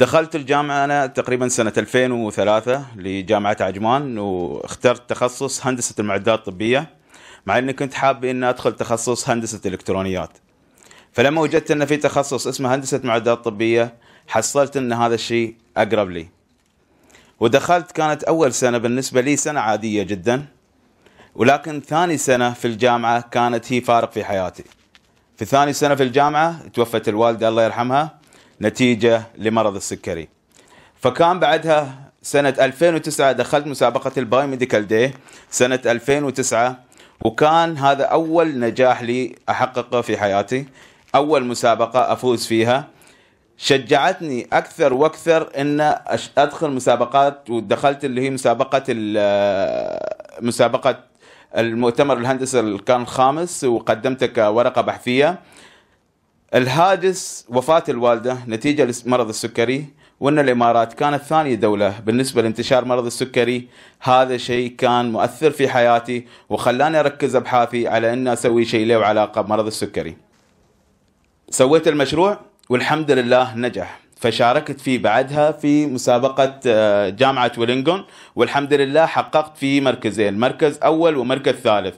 دخلت الجامعة أنا تقريبا سنة 2003 لجامعة عجمان واخترت تخصص هندسة المعدات الطبية مع أني كنت حاب أن أدخل تخصص هندسة الإلكترونيات فلما وجدت أن في تخصص اسمه هندسة معدات طبية حصلت أن هذا الشيء أقرب لي ودخلت كانت أول سنة بالنسبة لي سنة عادية جدا ولكن ثاني سنة في الجامعة كانت هي فارق في حياتي في ثاني سنة في الجامعة توفت الوالدة الله يرحمها نتيجة لمرض السكري فكان بعدها سنة 2009 دخلت مسابقة الباي ميديكال دي سنة 2009 وكان هذا أول نجاح لي أحققه في حياتي أول مسابقة أفوز فيها شجعتني أكثر وأكثر أن أدخل مسابقات ودخلت اللي هي مسابقة آه، مسابقة المؤتمر الهندسي اللي كان الخامس وقدمته كورقة بحثية الهاجس وفاة الوالدة نتيجة لمرض السكري وأن الإمارات كانت ثاني دولة بالنسبة لانتشار مرض السكري هذا شيء كان مؤثر في حياتي وخلاني أركز أبحاثي على أن أسوي شيء له علاقة بمرض السكري سويت المشروع والحمد لله نجح فشاركت فيه بعدها في مسابقة آه، جامعة ولينغون والحمد لله حققت فيه مركزين مركز أول ومركز ثالث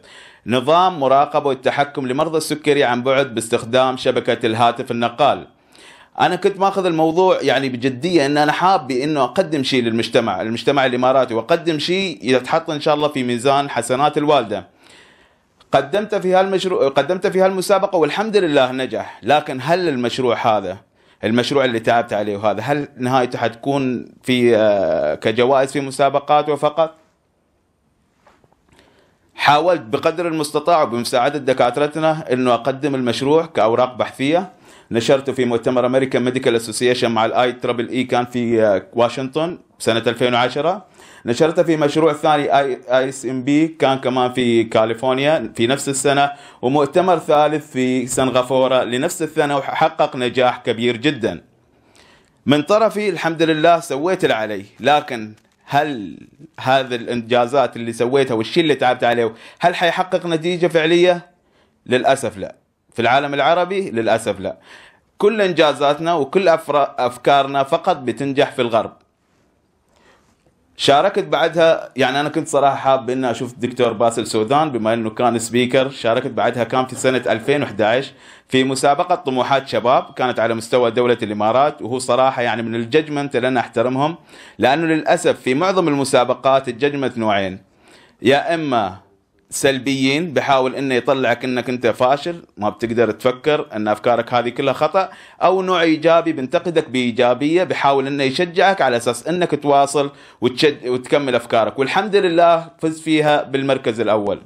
نظام مراقبة والتحكم لمرضى السكري عن بعد باستخدام شبكة الهاتف النقال انا كنت ماخذ الموضوع يعني بجديه ان انا حاب انه اقدم شيء للمجتمع المجتمع الاماراتي واقدم شيء يتحط ان شاء الله في ميزان حسنات الوالده قدمت في هالمشروع قدمت في هالمسابقه والحمد لله نجح لكن هل المشروع هذا المشروع اللي تعبت عليه وهذا هل نهايته حتكون في آه، كجوائز في مسابقات وفقط حاولت بقدر المستطاع وبمساعدة دكاترتنا أنه أقدم المشروع كأوراق بحثية نشرته في مؤتمر امريكان ميديكال اسوسيشن مع الاي تربل اي كان في آه، واشنطن سنه 2010 نشرته في مشروع ثاني اي اس ام بي كان كمان في كاليفورنيا في نفس السنه ومؤتمر ثالث في سنغافوره لنفس السنه وحقق نجاح كبير جدا من طرفي الحمد لله سويت اللي علي لكن هل هذه الانجازات اللي سويتها والشيء اللي تعبت عليه هل حيحقق نتيجه فعليه؟ للاسف لا. في العالم العربي للاسف لا. كل انجازاتنا وكل افكارنا فقط بتنجح في الغرب. شاركت بعدها يعني انا كنت صراحه حاب اني اشوف الدكتور باسل سودان بما انه كان سبيكر شاركت بعدها كان في سنه 2011 في مسابقة طموحات شباب كانت على مستوى دولة الإمارات وهو صراحة يعني من الججمنت اللي أنا أحترمهم لأنه للأسف في معظم المسابقات الججمنت نوعين يا إما سلبيين بحاول انه يطلعك انك انت فاشل ما بتقدر تفكر ان افكارك هذه كلها خطا او نوع ايجابي بنتقدك بايجابيه بحاول انه يشجعك على اساس انك تواصل وتشج... وتكمل افكارك والحمد لله فز فيها بالمركز الاول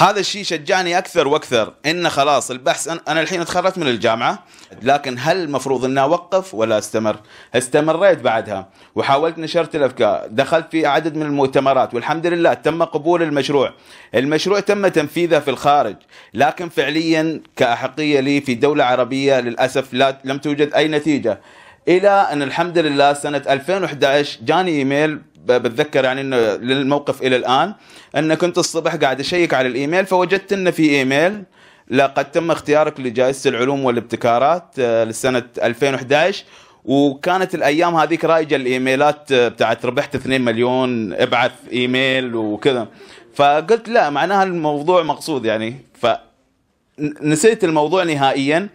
هذا الشيء شجعني اكثر واكثر ان خلاص البحث انا الحين اتخرجت من الجامعه لكن هل المفروض اني اوقف ولا استمر؟ استمريت بعدها وحاولت نشرت الافكار، دخلت في عدد من المؤتمرات والحمد لله تم قبول المشروع. المشروع تم تنفيذه في الخارج، لكن فعليا كاحقيه لي في دوله عربيه للاسف لا لم توجد اي نتيجه. الى ان الحمد لله سنه 2011 جاني ايميل بتذكر يعني انه للموقف الى الان ان كنت الصبح قاعد اشيك على الايميل فوجدت انه في ايميل لقد تم اختيارك لجائزه العلوم والابتكارات آه، لسنه 2011 وكانت الايام هذيك رائجه الايميلات آه، بتاعت ربحت 2 مليون ابعث ايميل وكذا فقلت لا معناها الموضوع مقصود يعني ف نسيت الموضوع نهائيا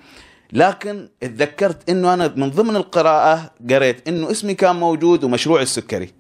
لكن اتذكرت انه انا من ضمن القراءه قريت انه اسمي كان موجود ومشروع السكري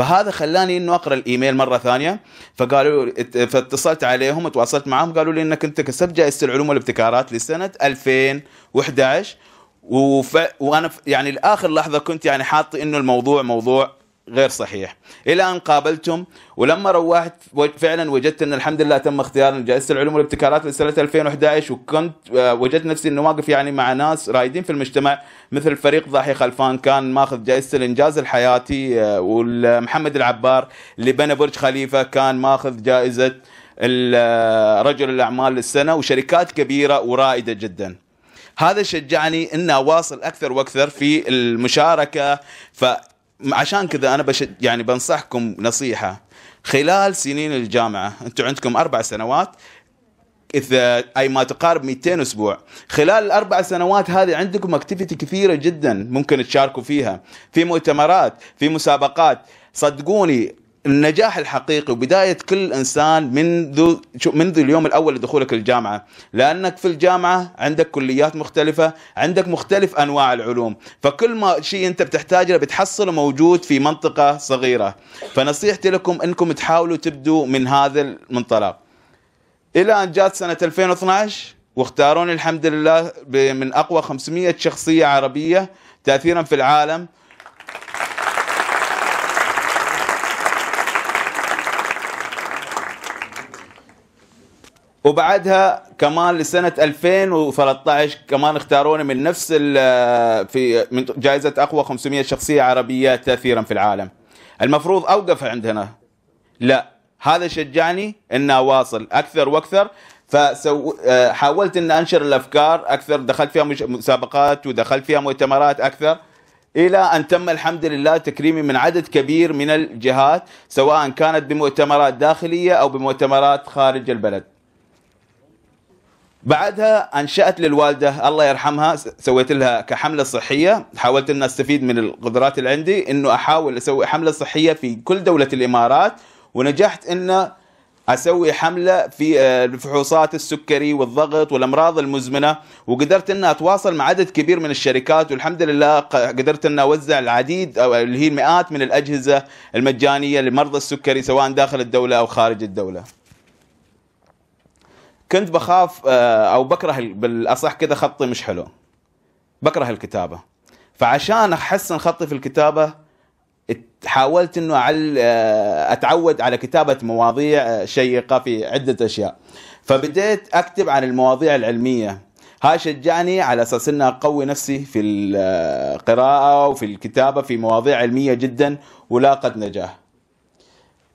فهذا خلاني انه اقرا الايميل مره ثانيه فقالوا فاتصلت عليهم وتواصلت معهم قالوا لي انك انت كسبت جائزه العلوم والابتكارات لسنه 2011 وف... وانا يعني لاخر لحظه كنت يعني حاط انه الموضوع موضوع غير صحيح الى ان قابلتم ولما روحت فعلا وجدت ان الحمد لله تم اختيار جائزه العلوم والابتكارات لسنه 2011 وكنت آه، وجدت نفسي انه واقف يعني مع ناس رايدين في المجتمع مثل فريق ضاحي خلفان كان ماخذ جائزه الانجاز الحياتي آه، ومحمد العبار اللي بنى برج خليفه كان ماخذ جائزه آه، رجل الاعمال للسنه وشركات كبيره ورائده جدا. هذا شجعني ان اواصل اكثر واكثر في المشاركه ف عشان كذا انا بشد يعني بنصحكم نصيحه خلال سنين الجامعه انتم عندكم اربع سنوات اذا اي ما تقارب 200 اسبوع خلال الاربع سنوات هذه عندكم اكتيفيتي كثيره جدا ممكن تشاركوا فيها في مؤتمرات في مسابقات صدقوني النجاح الحقيقي وبداية كل إنسان منذ منذ اليوم الأول لدخولك الجامعة لأنك في الجامعة عندك كليات مختلفة عندك مختلف أنواع العلوم فكل ما شيء أنت بتحتاجه بتحصله موجود في منطقة صغيرة فنصيحتي لكم أنكم تحاولوا تبدوا من هذا المنطلق إلى أن جات سنة 2012 واختاروني الحمد لله من أقوى 500 شخصية عربية تأثيرا في العالم وبعدها كمان لسنة 2013 كمان اختاروني من نفس آه، في آه، من جائزة أقوى 500 شخصية عربية تأثيرا في العالم المفروض أوقف عندنا لا هذا شجعني أن أواصل أكثر وأكثر فحاولت آه، أن أنشر الأفكار أكثر دخلت فيها مسابقات ودخلت فيها مؤتمرات أكثر الى ان تم الحمد لله تكريمي من عدد كبير من الجهات سواء كانت بمؤتمرات داخليه او بمؤتمرات خارج البلد بعدها انشات للوالده الله يرحمها سويت لها كحمله صحيه حاولت ان استفيد من القدرات اللي عندي انه احاول اسوي حمله صحيه في كل دوله الامارات ونجحت ان اسوي حمله في آه، فحوصات السكري والضغط والامراض المزمنه وقدرت ان اتواصل مع عدد كبير من الشركات والحمد لله قدرت ان اوزع العديد او اللي هي المئات من الاجهزه المجانيه لمرضى السكري سواء داخل الدوله او خارج الدوله كنت بخاف آه، او بكره بالاصح كذا خطي مش حلو بكره الكتابه فعشان احسن خطي في الكتابه حاولت انه أعل آه، اتعود على كتابه مواضيع آه، شيقه في عده اشياء فبديت اكتب عن المواضيع العلميه هاي شجعني على اساس اني اقوي نفسي في القراءه وفي الكتابه في مواضيع علميه جدا ولاقت نجاح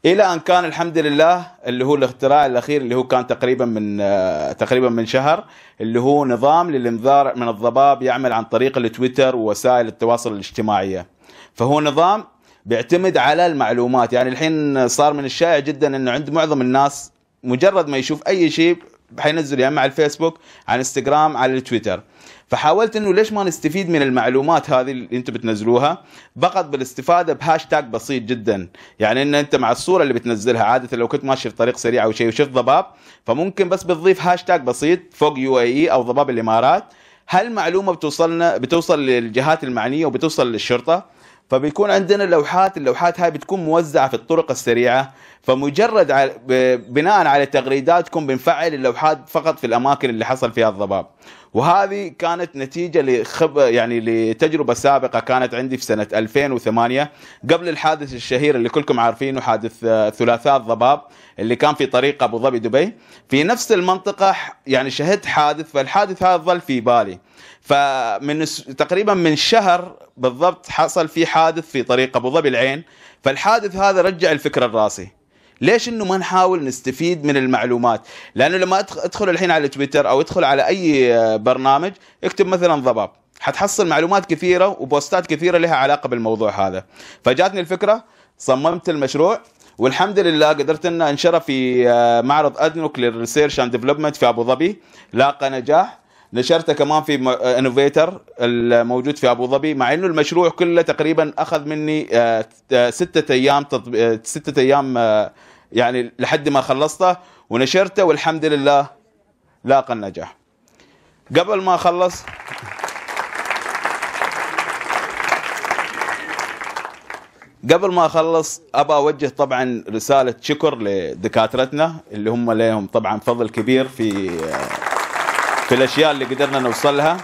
الى ان كان الحمد لله اللي هو الاختراع الاخير اللي هو كان تقريبا من آه، تقريبا من شهر اللي هو نظام للانذار من الضباب يعمل عن طريق التويتر ووسائل التواصل الاجتماعيه فهو نظام بيعتمد على المعلومات يعني الحين صار من الشائع جدا انه عند معظم الناس مجرد ما يشوف اي شيء حينزل يا اما على الفيسبوك على الانستغرام على التويتر فحاولت انه ليش ما نستفيد من المعلومات هذه اللي انتم بتنزلوها فقط بالاستفاده بهاشتاج بسيط جدا يعني ان انت مع الصوره اللي بتنزلها عاده لو كنت ماشي في طريق سريع او شيء وشفت ضباب فممكن بس بتضيف هاشتاج بسيط فوق يو اي اي او ضباب الامارات هالمعلومه بتوصلنا بتوصل للجهات المعنيه وبتوصل للشرطه فبيكون عندنا لوحات اللوحات هاي بتكون موزعة في الطرق السريعة فمجرد بناء على تغريداتكم بنفعل اللوحات فقط في الأماكن اللي حصل فيها الضباب وهذه كانت نتيجة لخب يعني لتجربة سابقة كانت عندي في سنة 2008 قبل الحادث الشهير اللي كلكم عارفينه حادث آه، ثلاثاء الضباب اللي كان في طريق أبو ظبي دبي في نفس المنطقة يعني شهدت حادث فالحادث هذا ظل في بالي فمن تقريبا من شهر بالضبط حصل في حادث في طريق ابو ظبي العين فالحادث هذا رجع الفكره الراسي ليش انه ما نحاول نستفيد من المعلومات لانه لما ادخل الحين على تويتر او ادخل على اي آه، برنامج اكتب مثلا ضباب حتحصل معلومات كثيره وبوستات كثيره لها علاقه بالموضوع هذا فجاتني الفكره صممت المشروع والحمد لله قدرت ان انشره في آه، معرض ادنوك للريسيرش اند ديفلوبمنت في ابو ظبي لاقى نجاح نشرته كمان في انوفيتر آه، الموجود في ابو ظبي مع انه المشروع كله تقريبا اخذ مني آه، آه، ستة ايام ستة ايام يعني لحد ما خلصته ونشرته والحمد لله لاقى النجاح قبل ما اخلص قبل ما اخلص ابى اوجه طبعا رساله شكر لدكاترتنا اللي هم لهم طبعا فضل كبير في في الأشياء اللي قدرنا نوصلها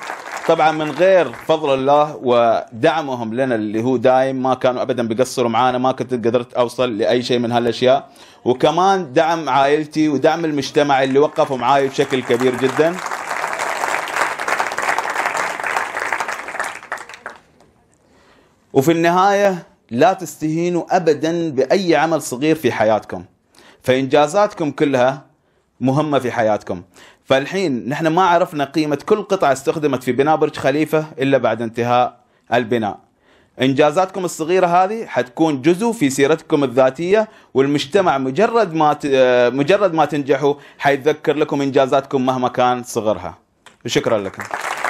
طبعا من غير فضل الله ودعمهم لنا اللي هو دايم ما كانوا ابدا بيقصروا معانا ما كنت قدرت اوصل لاي شيء من هالاشياء وكمان دعم عائلتي ودعم المجتمع اللي وقفوا معاي بشكل كبير جدا وفي النهايه لا تستهينوا ابدا باي عمل صغير في حياتكم فانجازاتكم كلها مهمه في حياتكم فالحين نحن ما عرفنا قيمه كل قطعه استخدمت في بناء برج خليفه الا بعد انتهاء البناء انجازاتكم الصغيره هذه حتكون جزء في سيرتكم الذاتيه والمجتمع مجرد ما آه، مجرد ما تنجحوا حيتذكر لكم انجازاتكم مهما كان صغرها شكرا لكم